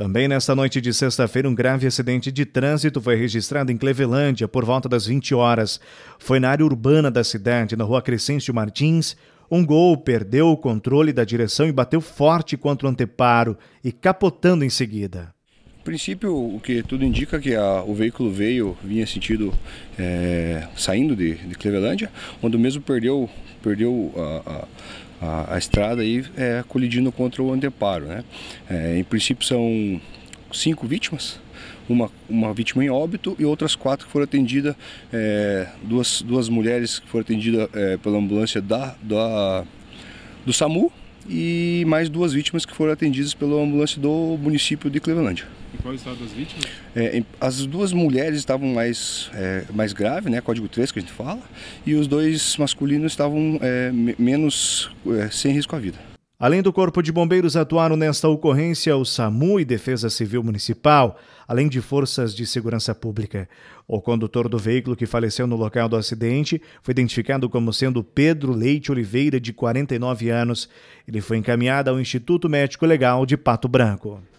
Também nesta noite de sexta-feira, um grave acidente de trânsito foi registrado em Clevelândia por volta das 20 horas. Foi na área urbana da cidade, na rua Crescêncio Martins. Um gol perdeu o controle da direção e bateu forte contra o anteparo e capotando em seguida em princípio, o que tudo indica é que a, o veículo veio, vinha sentido é, saindo de, de Clevelândia, onde o mesmo perdeu, perdeu a, a, a estrada e é, colidindo contra o anteparo. Né? É, em princípio, são cinco vítimas, uma, uma vítima em óbito e outras quatro que foram atendidas, é, duas, duas mulheres que foram atendidas é, pela ambulância da, da, do SAMU e mais duas vítimas que foram atendidas pela ambulância do município de Clevelândia. E qual é o estado das vítimas? É, as duas mulheres estavam mais, é, mais grave, né, código 3 que a gente fala, e os dois masculinos estavam é, menos é, sem risco à vida. Além do Corpo de Bombeiros atuaram nesta ocorrência o SAMU e Defesa Civil Municipal, além de forças de segurança pública. O condutor do veículo que faleceu no local do acidente foi identificado como sendo Pedro Leite Oliveira, de 49 anos. Ele foi encaminhado ao Instituto Médico Legal de Pato Branco.